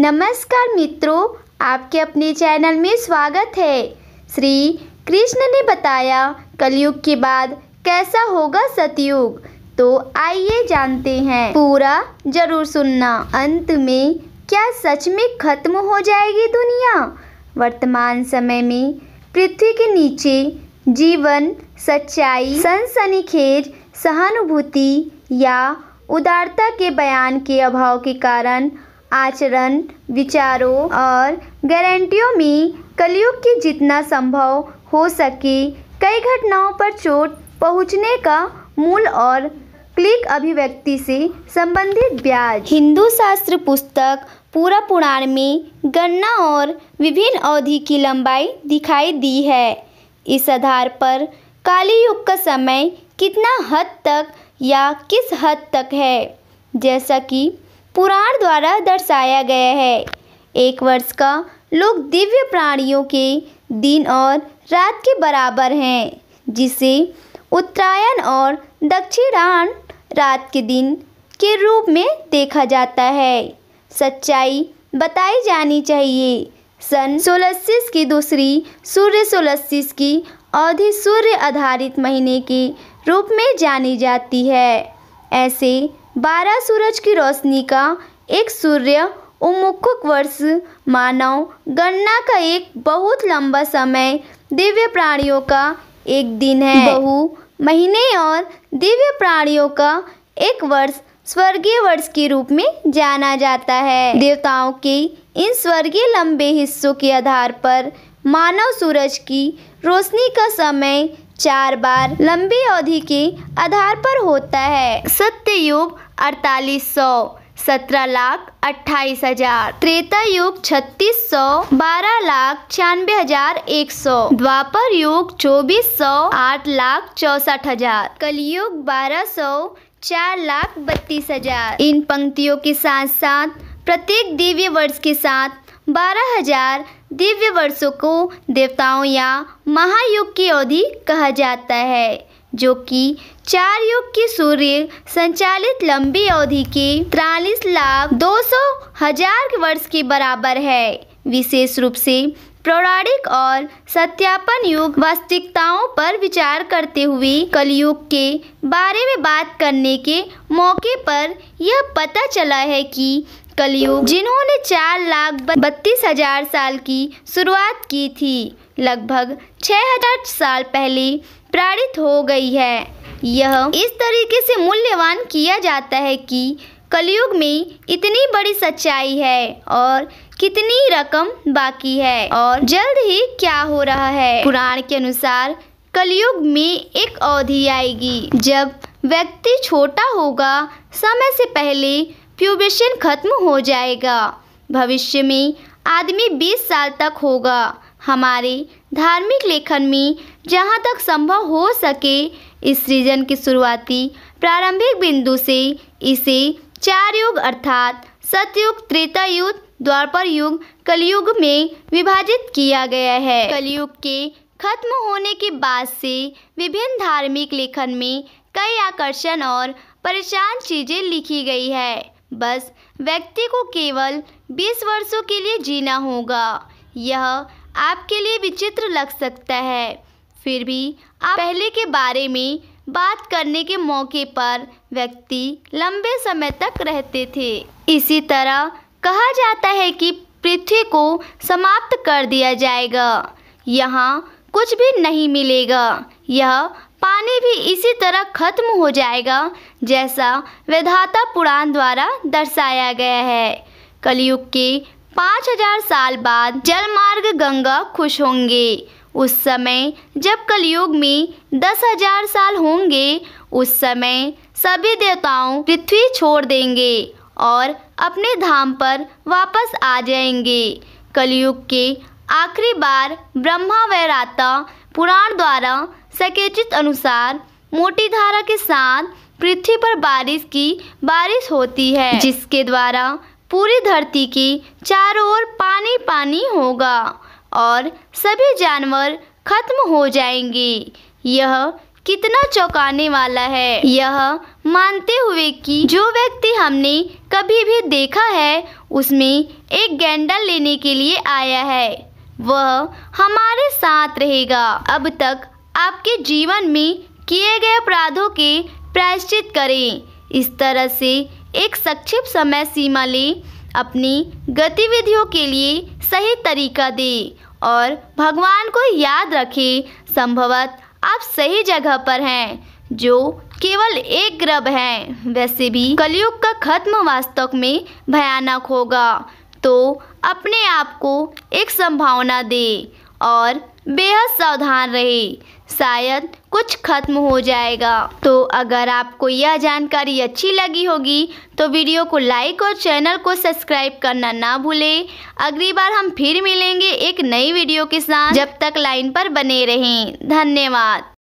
नमस्कार मित्रों आपके अपने चैनल में स्वागत है श्री कृष्ण ने बताया कलयुग के बाद कैसा होगा सतयुग तो आइए जानते हैं पूरा जरूर सुनना अंत में क्या सच में खत्म हो जाएगी दुनिया वर्तमान समय में पृथ्वी के नीचे जीवन सच्चाई सनसनीखेज सहानुभूति या उदारता के बयान के अभाव के कारण आचरण विचारों और गारंटियों में कलयुग की जितना संभव हो सके कई घटनाओं पर चोट पहुंचने का मूल और क्लिक अभिव्यक्ति से संबंधित ब्याज हिंदू शास्त्र पुस्तक पूरा पुराण में गणना और विभिन्न अवधि की लंबाई दिखाई दी है इस आधार पर काली युग का समय कितना हद तक या किस हद तक है जैसा कि पुराण द्वारा दर्शाया गया है एक वर्ष का लोग दिव्य प्राणियों के दिन और रात के बराबर हैं जिसे उत्तरायण और दक्षिणायन रात के दिन के रूप में देखा जाता है सच्चाई बताई जानी चाहिए सन सोलसिस की दूसरी सूर्य सोलसिस की अवधि सूर्य आधारित महीने के रूप में जानी जाती है ऐसे बारह सूरज की रोशनी का एक सूर्य उमुखुक वर्ष मानव गणना का एक बहुत लंबा समय दिव्य प्राणियों का एक दिन है बहु महीने और दिव्य प्राणियों का एक वर्ष स्वर्गीय वर्ष के रूप में जाना जाता है देवताओं के इन स्वर्गीय लंबे हिस्सों के आधार पर मानव सूरज की रोशनी का समय चार बार लंबी अवधि के आधार पर होता है सत्य युग अड़तालीस सौ सत्रह लाख अट्ठाईस हजार त्रेता युग छत्तीस सौ बारह लाख छियानबे हजार एक सौ द्वापर युग चौबीस सौ आठ लाख चौसठ हजार कलयुग बारह सौ चार लाख बत्तीस हजार इन पंक्तियों के साथ साथ प्रत्येक दिव्य वर्ष के साथ बारह हजार दिव्य वर्षों को देवताओं या महायुग की अवधि कहा जाता है जो कि चार युग की सूर्य संचालित लंबी अवधि के तिरालीस लाख दो सौ हजार वर्ष के बराबर है विशेष रूप से पौराणिक और सत्यापन युग वास्तविकताओं पर विचार करते हुए कलयुग के बारे में बात करने के मौके पर यह पता चला है कि कलयुग जिन्होंने चार लाख बत्तीस हजार साल की शुरुआत की थी लगभग 6000 साल पहले प्रारित हो गई है यह इस तरीके से मूल्यवान किया जाता है कि कलयुग में इतनी बड़ी सच्चाई है और कितनी रकम बाकी है और जल्द ही क्या हो रहा है पुराण के अनुसार कलयुग में एक अवधि आएगी जब व्यक्ति छोटा होगा समय से पहले प्यूबेशन खत्म हो जाएगा भविष्य में आदमी 20 साल तक होगा हमारे धार्मिक लेखन में जहाँ तक संभव हो सके इस सृजन के शुरुआती प्रारंभिक बिंदु से इसे चार युग अर्थात सतयुग त्रेता युग द्वारपर युग कलयुग में विभाजित किया गया है कलयुग के खत्म होने के बाद से विभिन्न धार्मिक लेखन में कई आकर्षण और परेशान चीज़ें लिखी गई है बस व्यक्ति को केवल 20 वर्षों के लिए जीना होगा यह आपके लिए विचित्र लग सकता है फिर भी आप पहले के बारे में बात करने के मौके पर व्यक्ति लंबे समय तक रहते थे इसी तरह कहा जाता है कि पृथ्वी को समाप्त कर दिया जाएगा यहाँ कुछ भी नहीं मिलेगा यह पानी भी इसी तरह खत्म हो जाएगा जैसा वेधाता पुराण द्वारा दर्शाया गया है कलयुग के पाँच हजार साल बाद जलमार्ग गंगा खुश होंगे उस समय जब कलयुग में दस हजार साल होंगे उस समय सभी देवताओं पृथ्वी छोड़ देंगे और अपने धाम पर वापस आ जाएंगे कलयुग के आखिरी बार ब्रह्मा वैराता पुराण द्वारा सकेचित अनुसार मोटी धारा के साथ पृथ्वी पर बारिश की बारिश होती है जिसके द्वारा पूरी धरती की चारों ओर पानी पानी होगा और सभी जानवर खत्म हो जाएंगे यह कितना चौंकाने वाला है यह मानते हुए कि जो व्यक्ति हमने कभी भी देखा है उसमें एक गेंडल लेने के लिए आया है वह हमारे साथ रहेगा अब तक आपके जीवन में किए गए अपराधों के प्रायश्चित करें इस तरह से एक संक्षिप्त समय सीमा लें अपनी गतिविधियों के लिए सही तरीका दे और भगवान को याद रखे संभवत आप सही जगह पर हैं जो केवल एक ग्रह है वैसे भी कलयुग का खत्म वास्तव में भयानक होगा तो अपने आप को एक संभावना दें और बेहद सावधान रहे शायद कुछ खत्म हो जाएगा तो अगर आपको यह जानकारी अच्छी लगी होगी तो वीडियो को लाइक और चैनल को सब्सक्राइब करना ना भूलें अगली बार हम फिर मिलेंगे एक नई वीडियो के साथ जब तक लाइन पर बने रहें धन्यवाद